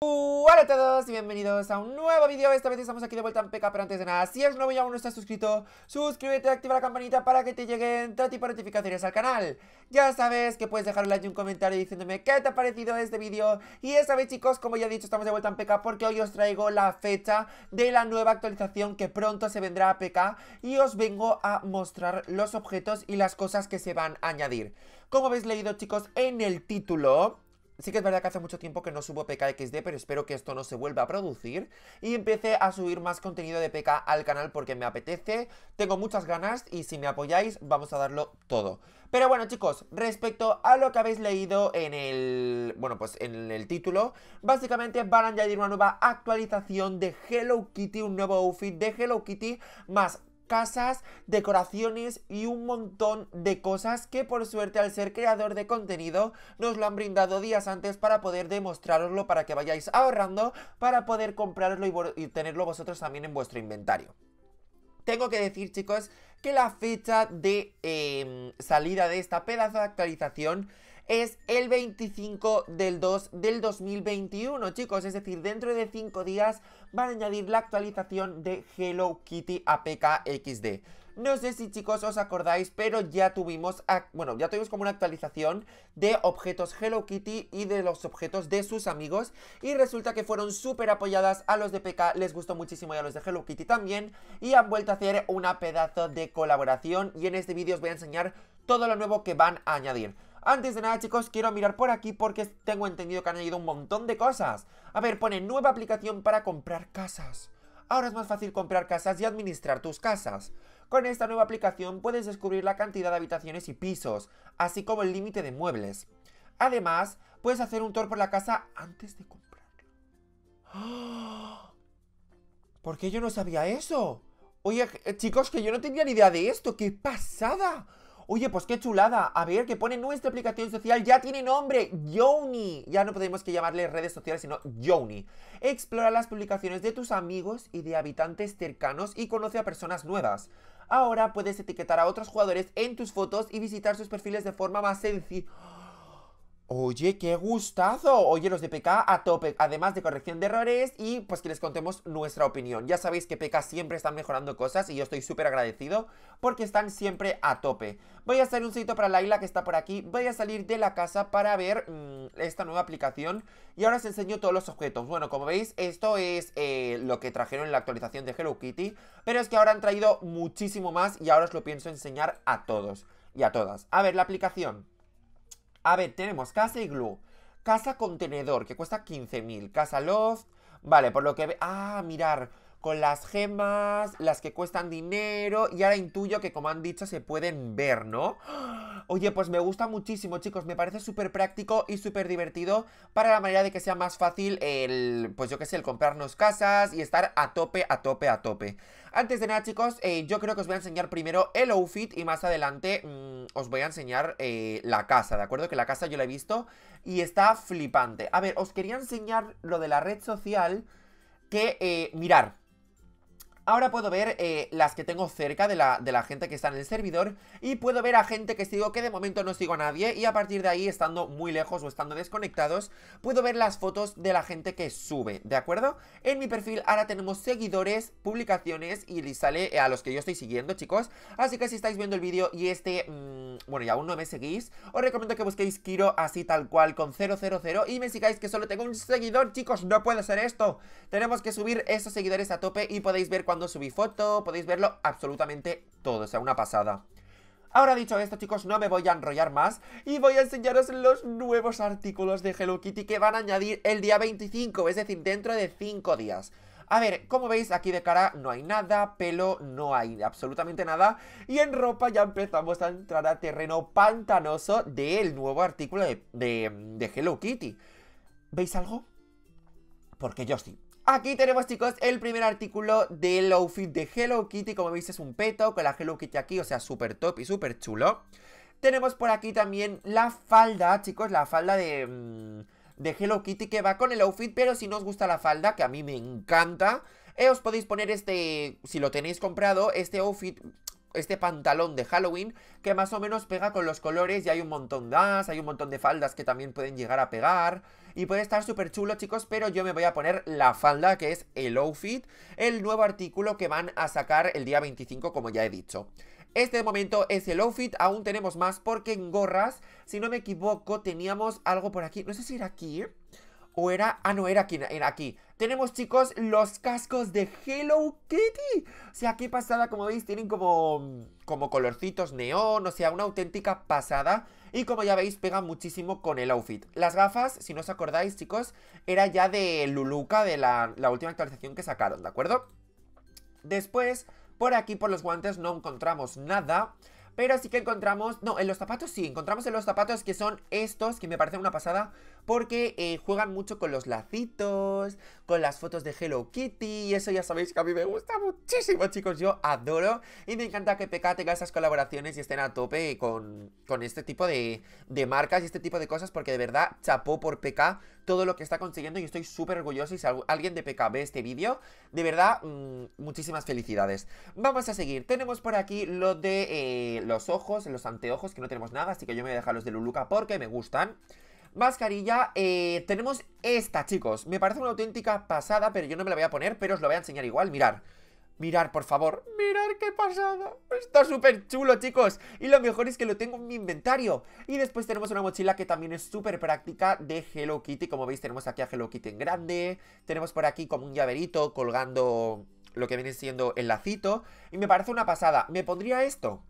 Hola a todos y bienvenidos a un nuevo vídeo Esta vez estamos aquí de vuelta en PK, pero antes de nada Si es nuevo y aún no estás suscrito Suscríbete, activa la campanita para que te lleguen todo tipo de notificaciones al canal Ya sabes que puedes dejar un like y un comentario diciéndome Qué te ha parecido este vídeo Y esta vez chicos, como ya he dicho, estamos de vuelta en PK Porque hoy os traigo la fecha de la nueva actualización Que pronto se vendrá a PK Y os vengo a mostrar los objetos y las cosas que se van a añadir Como habéis leído chicos en el título Sí que es verdad que hace mucho tiempo que no subo PKXD, pero espero que esto no se vuelva a producir y empecé a subir más contenido de PK al canal porque me apetece, tengo muchas ganas y si me apoyáis vamos a darlo todo. Pero bueno chicos, respecto a lo que habéis leído en el, bueno pues en el título, básicamente van a añadir una nueva actualización de Hello Kitty, un nuevo outfit de Hello Kitty más casas, decoraciones y un montón de cosas que por suerte al ser creador de contenido nos lo han brindado días antes para poder demostraroslo para que vayáis ahorrando para poder comprarlo y, tenerlo vosotros también en vuestro inventario. Tengo que decir chicos que la fecha de em, salida de esta pedazo de actualización es el 25 del 2 del 2021, chicos. Es decir, dentro de 5 días van a añadir la actualización de Hello Kitty APK XD. No sé si chicos os acordáis, pero ya tuvimos, bueno, ya tuvimos como una actualización de objetos Hello Kitty y de los objetos de sus amigos y resulta que fueron súper apoyadas a los de PK, les gustó muchísimo y a los de Hello Kitty también y han vuelto a hacer una pedazo de colaboración y en este vídeo os voy a enseñar todo lo nuevo que van a añadir. Antes de nada, chicos, quiero mirar por aquí porque tengo entendido que han añadido un montón de cosas. A ver, pone nueva aplicación para comprar casas. Ahora es más fácil comprar casas y administrar tus casas. Con esta nueva aplicación puedes descubrir la cantidad de habitaciones y pisos, así como el límite de muebles. Además, puedes hacer un tour por la casa antes de comprarla. ¡Ah! ¿Por qué yo no sabía eso? Oye, eh, chicos, que yo no tenía ni idea de esto. ¡Qué pasada! Oye, pues qué chulada. A ver, que pone nuestra aplicación social. Ya tiene nombre. Yoni. Ya no podemos que llamarle redes sociales, sino Yoni. Explora las publicaciones de tus amigos y de habitantes cercanos y conoce a personas nuevas. Ahora puedes etiquetar a otros jugadores en tus fotos y visitar sus perfiles de forma más sencilla. Oye, qué gustazo. Oye, los de PK a tope, además de corrección de errores y pues que les contemos nuestra opinión. Ya sabéis que PK siempre están mejorando cosas y yo estoy súper agradecido porque están siempre a tope. Voy a hacer un sitio para Laila que está por aquí. Voy a salir de la casa para ver mm, esta nueva aplicación y ahora os enseño todos los objetos. Bueno, como veis, esto es eh, lo que trajeron en la actualización de Hello Kitty, pero es que ahora han traído muchísimo más y ahora os lo pienso enseñar a todos y a todas. A ver, la aplicación. A ver, tenemos casa y glue. casa contenedor, que cuesta 15.000, casa loft... Vale, por lo que... Ah, mirar con las gemas, las que cuestan dinero. Y ahora intuyo que, como han dicho, se pueden ver, ¿no? Oye, pues me gusta muchísimo, chicos. Me parece súper práctico y súper divertido para la manera de que sea más fácil el, pues yo qué sé, el comprarnos casas y estar a tope, a tope, a tope. Antes de nada, chicos, eh, yo creo que os voy a enseñar primero el outfit y más adelante mm, os voy a enseñar eh, la casa, ¿de acuerdo? Que la casa yo la he visto y está flipante. A ver, os quería enseñar lo de la red social que, eh, mirar Ahora puedo ver eh, las que tengo cerca de la, de la, gente que está en el servidor y puedo ver a gente que sigo que de momento no sigo a nadie y a partir de ahí estando muy lejos o estando desconectados puedo ver las fotos de la gente que sube, ¿de acuerdo? En mi perfil ahora tenemos seguidores, publicaciones y sale eh, a los que yo estoy siguiendo, chicos. Así que si estáis viendo el vídeo y este, mm, bueno, y aún no me seguís, os recomiendo que busquéis Kiro así tal cual con 000 y me sigáis que solo tengo un seguidor, chicos, no puede ser esto. Tenemos que subir esos seguidores a tope y podéis ver cuando cuando subí foto, podéis verlo absolutamente todo, o sea, una pasada. Ahora dicho esto, chicos, no me voy a enrollar más y voy a enseñaros los nuevos artículos de Hello Kitty que van a añadir el día 25, es decir, dentro de 5 días. A ver, como veis, aquí de cara no hay nada, pelo no hay absolutamente nada y en ropa ya empezamos a entrar a terreno pantanoso del nuevo artículo de, de Hello Kitty. ¿Veis algo? Porque yo sí. Aquí tenemos chicos el primer artículo del outfit de Hello Kitty, como veis es un peto con la Hello Kitty aquí, o sea súper top y súper chulo. Tenemos por aquí también la falda chicos, la falda de, mm, de Hello Kitty que va con el outfit, pero si no os gusta la falda, que a mí me encanta... Eh, os podéis poner este, si lo tenéis comprado, este outfit este pantalón de Halloween que más o menos pega con los colores y hay un montón de as, hay un montón de faldas que también pueden llegar a pegar y puede estar súper chulo chicos, pero yo me voy a poner la falda que es el outfit, el nuevo artículo que van a sacar el día 25 como ya he dicho. Este momento es el outfit, aún tenemos más porque en gorras, si no me equivoco, teníamos algo por aquí, no sé si era aquí o era... Ah, no, era aquí, era aquí. Tenemos, chicos, los cascos de Hello Kitty. O sea, qué pasada, como veis, tienen como, como colorcitos neón, o sea, una auténtica pasada. Y como ya veis, pega muchísimo con el outfit. Las gafas, si no os acordáis, chicos, era ya de Luluca, de la, la última actualización que sacaron, ¿de acuerdo? Después, por aquí, por los guantes, no encontramos nada... Pero sí que encontramos, no, en los zapatos sí, encontramos en los zapatos que son estos, que me parecen una pasada, porque eh, juegan mucho con los lacitos, con las fotos de Hello Kitty, y eso ya sabéis que a mí me gusta muchísimo, chicos, yo adoro, y me encanta que PK tenga esas colaboraciones y estén a tope con, este tipo de, marcas y este tipo de cosas, porque de verdad chapó por PK todo lo que está consiguiendo y estoy súper orgulloso. Y si alguien de PK ve este vídeo, de verdad, mm, muchísimas felicidades. Vamos a seguir, tenemos por aquí lo de... Eh, los ojos, los anteojos, que no tenemos nada, así que yo me voy a dejar los de Luluca porque me gustan. Mascarilla, eh, tenemos esta, chicos. Me parece una auténtica pasada, pero yo no me la voy a poner, pero os lo voy a enseñar igual. Mirar. Mirar, por favor. Mirar qué pasada. Está súper chulo, chicos. Y lo mejor es que lo tengo en mi inventario. Y después tenemos una mochila que también es súper práctica de Hello Kitty. Como veis, tenemos aquí a Hello Kitty en grande. Tenemos por aquí como un llaverito colgando lo que viene siendo el lacito. Y me parece una pasada. ¿Me pondría esto?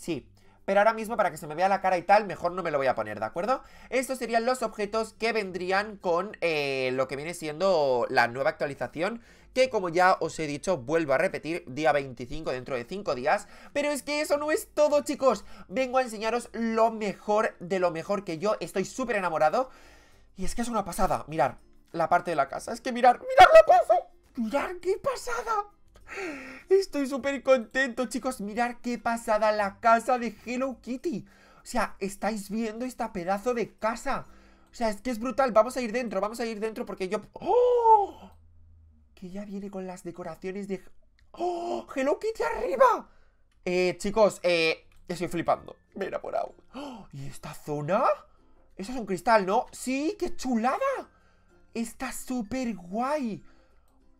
Sí, pero ahora mismo para que se me vea la cara y tal, mejor no me lo voy a poner, ¿de acuerdo? Estos serían los objetos que vendrían con eh, lo que viene siendo la nueva actualización que como ya os he dicho, vuelvo a repetir, día 25 dentro de 5 días. Pero es que eso no es todo, chicos. Vengo a enseñaros lo mejor de lo mejor que yo estoy súper enamorado. Y es que es una pasada, mirar la parte de la casa. Es que mirar, mirar la casa. Mirar qué pasada. Estoy súper contento, chicos. Mirad qué pasada la casa de Hello Kitty. O sea, estáis viendo esta pedazo de casa. O sea, es que es brutal. Vamos a ir dentro, vamos a ir dentro porque yo... ¡Oh! Que ya viene con las decoraciones de... ¡Oh! ¡Hello Kitty arriba! Eh, chicos, eh... Estoy flipando. Mira por ahí. ¿Y esta zona? Eso es un cristal, ¿no? ¡Sí! ¡Qué chulada! Está súper guay.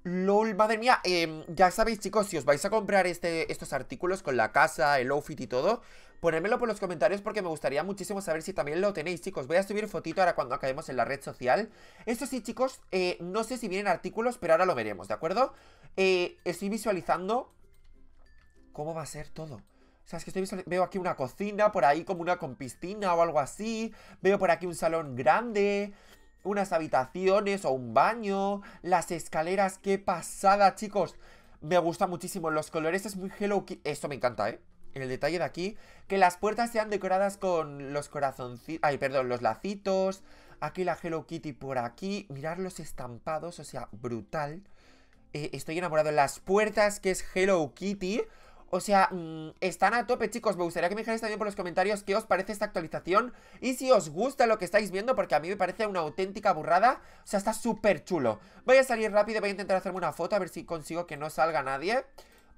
LOL, madre mía, em, ya sabéis chicos, si os vais a comprar este, estos artículos con la casa, el outfit y todo Ponedmelo por los comentarios porque me gustaría muchísimo saber si también lo tenéis chicos Voy a subir fotito ahora cuando acabemos en la red social Eso sí chicos, eh, no sé si vienen artículos, pero ahora lo veremos, ¿de acuerdo? Eh, estoy visualizando cómo va a ser todo o sea, es que estoy veo aquí una cocina, por ahí como una con piscina o algo así. Veo por aquí un salón grande unas habitaciones o un baño, las escaleras, qué pasada, chicos. Me gusta muchísimo, los colores es muy Hello Kitty, esto me encanta, ¿eh? el detalle de aquí, que las puertas sean decoradas con los corazoncitos, ay, perdón, los lacitos, aquí la Hello Kitty por aquí, mirar los estampados, o sea, brutal. Eh, estoy enamorado, las puertas que es Hello Kitty, o sea, mm, están a tope, chicos. Me gustaría que me dijerais también por los comentarios qué os parece esta actualización y si os gusta lo que estáis viendo, porque a mí me parece una auténtica burrada. O sea, está súper chulo. Voy a salir rápido, voy a intentar hacerme una foto, a ver si consigo que no salga nadie.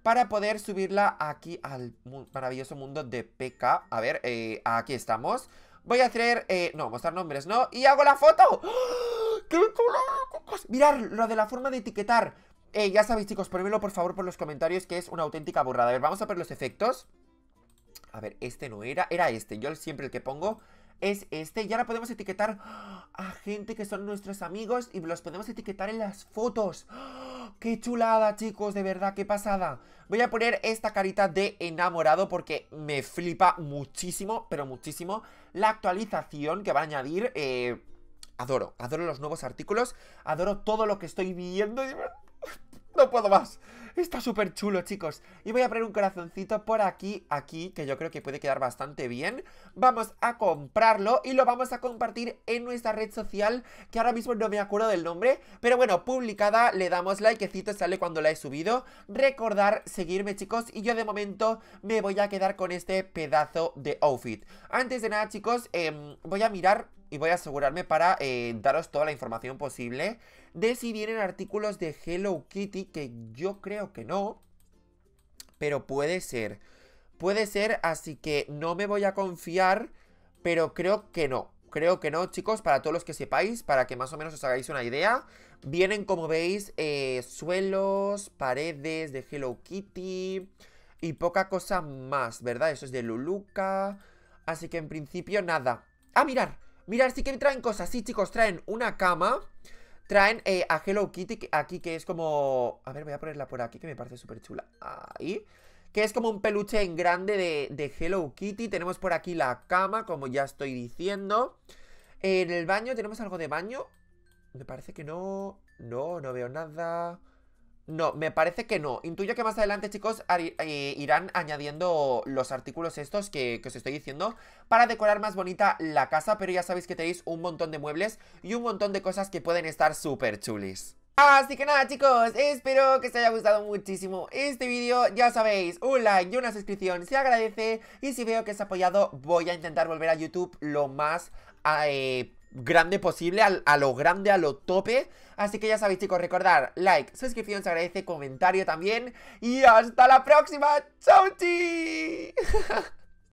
Para poder subirla aquí al maravilloso mundo de PK. A ver, eh, aquí estamos. Voy a hacer... Eh, no, mostrar nombres, ¿no? ¡Y hago la foto! ¡Ah! ¡Qué chulo! Mirad lo de la forma de etiquetar. Eh, ya sabéis, chicos, ponedmelo por favor por los comentarios Que es una auténtica borrada A ver, vamos a ver los efectos A ver, este no era, era este Yo siempre el que pongo es este Y ahora podemos etiquetar a gente que son nuestros amigos Y los podemos etiquetar en las fotos ¡Qué chulada, chicos! De verdad, qué pasada Voy a poner esta carita de enamorado Porque me flipa muchísimo, pero muchísimo La actualización que van a añadir eh, Adoro, adoro los nuevos artículos Adoro todo lo que estoy viendo no puedo más. Está súper chulo, chicos. Y voy a poner un corazoncito por aquí, aquí, que yo creo que puede quedar bastante bien. Vamos a comprarlo y lo vamos a compartir en nuestra red social, que ahora mismo no me acuerdo del nombre. Pero bueno, publicada, le damos likecito, sale cuando la he subido. Recordar seguirme, chicos. Y yo de momento me voy a quedar con este pedazo de outfit. Antes de nada, chicos, em, voy a mirar y voy a asegurarme para eh, daros toda la información posible de si vienen artículos de Hello Kitty, que yo creo que no, pero puede ser. Puede ser, así que no me voy a confiar, pero creo que no. Creo que no, chicos, para todos los que sepáis, para que más o menos os hagáis una idea. Vienen, como veis, eh, suelos, paredes de Hello Kitty y poca cosa más, ¿verdad? Eso es de Luluca, así que en principio nada. ¡Ah, mirar! Mirar, sí que traen cosas, sí, chicos, traen una cama... Traen eh, a Hello Kitty aquí, que es como... A ver, voy a ponerla por aquí, que me parece súper chula. Ahí. Que es como un peluche en grande de, de Hello Kitty. Tenemos por aquí la cama, como ya estoy diciendo. En el baño, ¿tenemos algo de baño? Me parece que no... No, no veo nada... No, me parece que no. Intuyo que más adelante, chicos, eh, irán añadiendo los artículos estos que, os estoy diciendo para decorar más bonita la casa, pero ya sabéis que tenéis un montón de muebles y un montón de cosas que pueden estar súper chulis. Así que nada chicos, espero que os haya gustado muchísimo este vídeo Ya sabéis, un like y una suscripción se agradece Y si veo que os apoyado, voy a intentar volver a YouTube lo más eh, grande posible, a, lo grande, a lo tope. Así que ya sabéis, chicos, recordar, like, suscripción, se agradece, comentario también. Y hasta la próxima. Chao